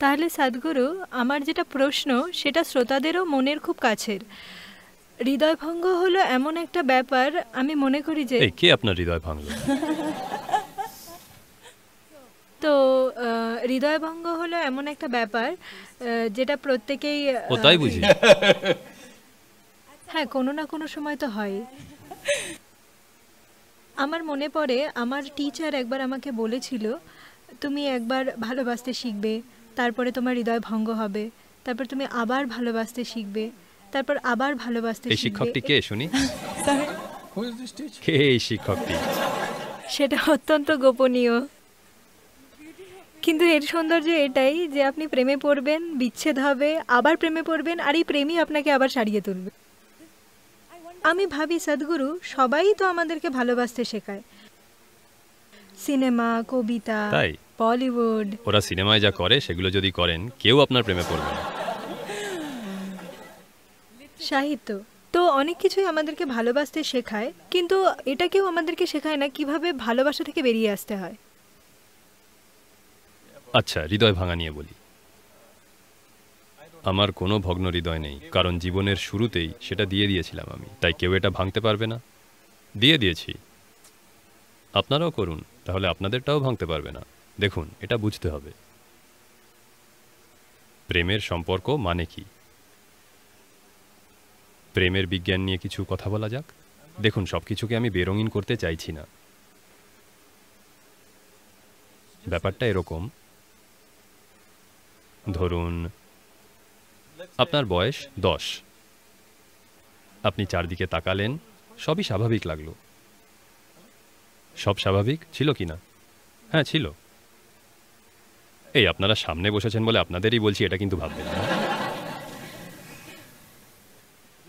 তাহলে সাদগুরু আমার যেটা প্রশ্ন সেটা শ্রোতাদেরও মনের খুব কাছের হৃদয়ভঙ্গ হলো এমন একটা ব্যাপার আমি মনে করি যে কে আপনার হৃদয় ভঙ্গ তো হৃদয়ভঙ্গ হলো এমন একটা ব্যাপার যেটা প্রত্যেকেই ও তাই বুঝি হ্যাঁ কোনো না কোনো সময় তো হয় আমার মনে পড়ে আমার টিচার একবার আমাকে বলেছিল তুমি একবার ভালোবাসতে শিখবে তারপরে তোমার হৃদয় ভঙ্গ হবে তারপর তুমি আবার ভালোবাসতে শিখবে তারপর আবার ভালোবাসতে এই শিক্ষকটি কে শুনি কে এই শিক্ষকটি সেটা অত্যন্ত গোপনীয় কিন্তু এর সৌন্দর্য এটাই যে আপনি প্রেমে পড়বেন বিচ্ছেদ হবে আবার প্রেমে পড়বেন আর এই প্রেমই আপনাকে আবার সারিয়ে তুলবে আমি ভাবি সদ্গুরু সবাই তো আমাদেরকে ভালোবাসতে শেখায় সিনেমা কবিতা তাই বলিউড ওরা সিনেমায় যা করে সেগুলো যদি করেন কেউ আপনার প্রেমে পড়বে না সাহিত্য তো অনেক কিছুই আমাদেরকে ভালোবাসতে শেখায় কিন্তু এটা কেউ আমাদেরকে শেখায় না কিভাবে ভালোবাসা থেকে বেরিয়ে আসতে হয় আচ্ছা হৃদয় ভাঙা নিয়ে বলি আমার কোনো ভগ্ন হৃদয় নেই কারণ জীবনের শুরুতেই সেটা দিয়ে দিয়েছিলাম আমি তাই কেউ এটা ভাঙতে পারবে না দিয়ে দিয়েছি আপনারাও করুন তাহলে আপনাদেরটাও ভাঙতে পারবে না দেখুন এটা বুঝতে হবে প্রেমের সম্পর্ক মানে কি প্রেমের বিজ্ঞান নিয়ে কিছু কথা বলা যাক দেখুন সব কিছুকে আমি বেরঙিন করতে চাইছি না ব্যাপারটা এরকম ধরুন আপনার বয়স দশ আপনি চারদিকে তাকালেন সবই স্বাভাবিক লাগলো সব স্বাভাবিক ছিল কি না হ্যাঁ ছিল এই আপনারা সামনে বসেছেন বলে আপনাদেরই বলছি এটা কিন্তু ভাববেন না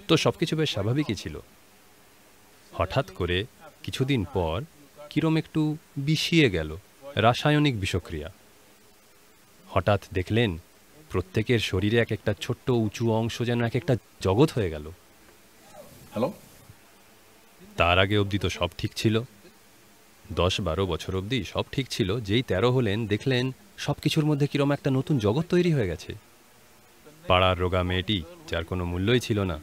তো সব কিছু বেশ স্বাভাবিকই ছিল হঠাৎ করে কিছুদিন পর কিরম একটু বিষিয়ে গেল রাসায়নিক বিষক্রিয়া হঠাৎ দেখলেন প্রত্যেকের শরীরে এক একটা ছোট্ট উঁচু অংশ যেন এক একটা জগৎ হয়ে গেল হ্যালো তার আগে অবধি তো সব ঠিক ছিল দশ বারো বছর অবধি সব ঠিক ছিল যেই তেরো হলেন দেখলেন সব কিছুর মধ্যে কিরম একটা নতুন জগৎ তৈরি হয়ে গেছে পাড়ার রোগা মেয়েটি যার কোনো মূল্যই ছিল না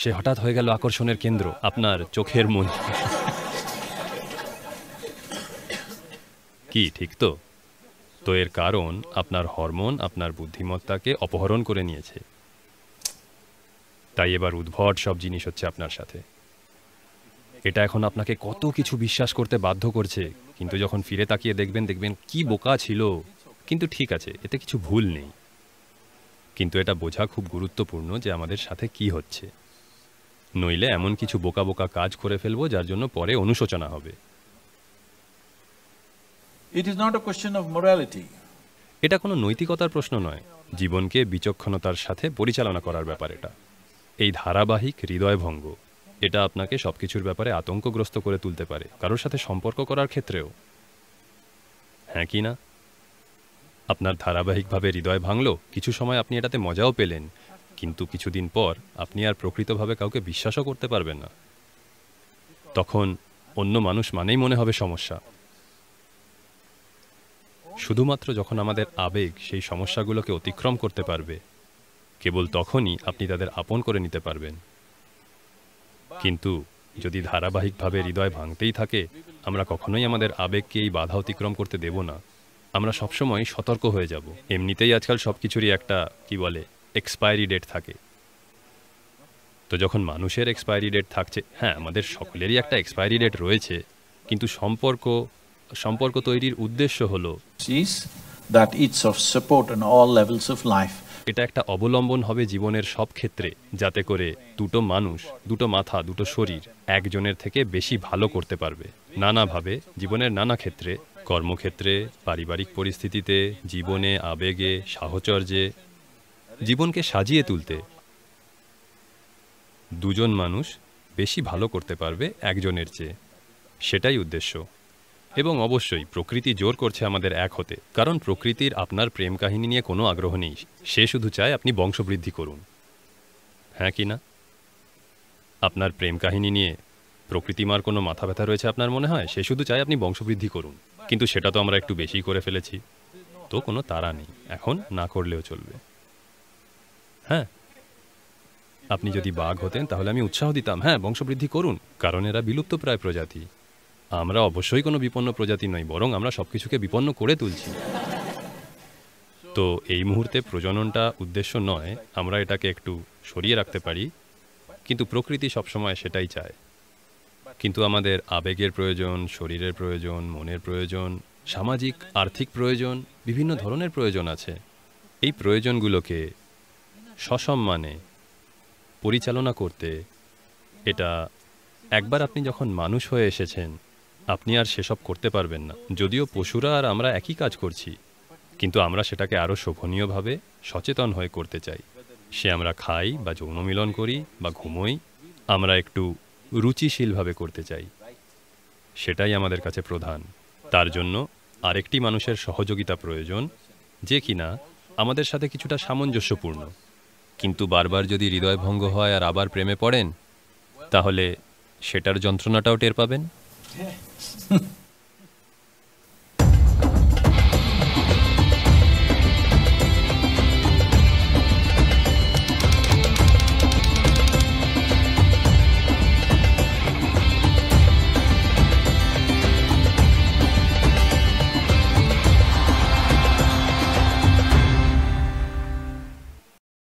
সে হঠাৎ হয়ে গেল আকর্ষণের কেন্দ্র আপনার চোখের মন কি ঠিক তো তো এর কারণ আপনার হরমোন আপনার বুদ্ধিমত্তাকে অপহরণ করে নিয়েছে তাই এবার উদ্ভট সব জিনিস হচ্ছে আপনার সাথে এটা এখন আপনাকে কত কিছু বিশ্বাস করতে বাধ্য করছে কিন্তু যখন ফিরে তাকিয়ে দেখবেন দেখবেন কি বোকা ছিল কিন্তু ঠিক আছে এতে কিছু ভুল নেই কিন্তু এটা বোঝা খুব গুরুত্বপূর্ণ যে আমাদের সাথে কি হচ্ছে নইলে এমন কিছু বোকা বোকা কাজ করে ফেলবো যার জন্য পরে অনুশোচনা হবে এটা কোনো নৈতিকতার প্রশ্ন নয় জীবনকে বিচক্ষণতার সাথে পরিচালনা করার ব্যাপার এটা এই ধারাবাহিক হৃদয়ভঙ্গ এটা আপনাকে সব কিছুর ব্যাপারে আতঙ্কগ্রস্ত করে তুলতে পারে কারোর সাথে সম্পর্ক করার ক্ষেত্রেও হ্যাঁ কি না আপনার ধারাবাহিকভাবে হৃদয় ভাঙল কিছু সময় আপনি এটাতে মজাও পেলেন কিন্তু কিছুদিন পর আপনি আর প্রকৃতভাবে কাউকে বিশ্বাসও করতে পারবেন না তখন অন্য মানুষ মানেই মনে হবে সমস্যা শুধুমাত্র যখন আমাদের আবেগ সেই সমস্যাগুলোকে অতিক্রম করতে পারবে কেবল তখনই আপনি তাদের আপন করে নিতে পারবেন কিন্তু যদি ধারাবাহিকভাবে হৃদয় ভাঙতেই থাকে আমরা কখনোই আমাদের আবেগকে এই বাধা অতিক্রম করতে দেব না আমরা সবসময় সতর্ক হয়ে যাব এমনিতেই আজকাল সব কিছুরই একটা কি বলে এক্সপায়ারি ডেট থাকে তো যখন মানুষের এক্সপায়ারি ডেট থাকছে হ্যাঁ আমাদের সকলেরই একটা এক্সপায়ারি ডেট রয়েছে কিন্তু সম্পর্ক সম্পর্ক তৈরির উদ্দেশ্য হলো that it's of support on all levels of life এটা একটা অবলম্বন হবে জীবনের সব ক্ষেত্রে যাতে করে দুটো মানুষ দুটো মাথা দুটো শরীর একজনের থেকে বেশি ভালো করতে পারবে নানাভাবে জীবনের নানা ক্ষেত্রে কর্মক্ষেত্রে পারিবারিক পরিস্থিতিতে জীবনে আবেগে সাহচর্যে জীবনকে সাজিয়ে তুলতে দুজন মানুষ বেশি ভালো করতে পারবে একজনের চেয়ে সেটাই উদ্দেশ্য এবং অবশ্যই প্রকৃতি জোর করছে আমাদের এক হতে কারণ প্রকৃতির আপনার প্রেম কাহিনী নিয়ে কোনো আগ্রহ নেই সে শুধু চায় আপনি বংশবৃদ্ধি করুন হ্যাঁ কি না আপনার প্রেম কাহিনী নিয়ে প্রকৃতিমার কোনো মাথা ব্যথা রয়েছে আপনার মনে হয় সে শুধু চায় আপনি বংশবৃদ্ধি করুন কিন্তু সেটা তো আমরা একটু বেশি করে ফেলেছি তো কোনো তারা নেই এখন না করলেও চলবে হ্যাঁ আপনি যদি বাঘ হতেন তাহলে আমি উৎসাহ দিতাম হ্যাঁ বংশবৃদ্ধি করুন কারণ এরা বিলুপ্ত প্রায় প্রজাতি আমরা অবশ্যই কোনো বিপন্ন প্রজাতি নই বরং আমরা সব কিছুকে বিপন্ন করে তুলছি তো এই মুহূর্তে প্রজননটা উদ্দেশ্য নয় আমরা এটাকে একটু সরিয়ে রাখতে পারি কিন্তু প্রকৃতি সবসময় সেটাই চায় কিন্তু আমাদের আবেগের প্রয়োজন শরীরের প্রয়োজন মনের প্রয়োজন সামাজিক আর্থিক প্রয়োজন বিভিন্ন ধরনের প্রয়োজন আছে এই প্রয়োজনগুলোকে সসম্মানে পরিচালনা করতে এটা একবার আপনি যখন মানুষ হয়ে এসেছেন আপনি আর সেসব করতে পারবেন না যদিও পশুরা আর আমরা একই কাজ করছি কিন্তু আমরা সেটাকে আরও শোভনীয়ভাবে সচেতন হয়ে করতে চাই সে আমরা খাই বা যৌন মিলন করি বা ঘুমোই আমরা একটু রুচিশীলভাবে করতে চাই সেটাই আমাদের কাছে প্রধান তার জন্য আরেকটি মানুষের সহযোগিতা প্রয়োজন যে কিনা আমাদের সাথে কিছুটা সামঞ্জস্যপূর্ণ কিন্তু বারবার যদি হৃদয়ভঙ্গ হয় আর আবার প্রেমে পড়েন তাহলে সেটার যন্ত্রণাটাও টের পাবেন Yeah.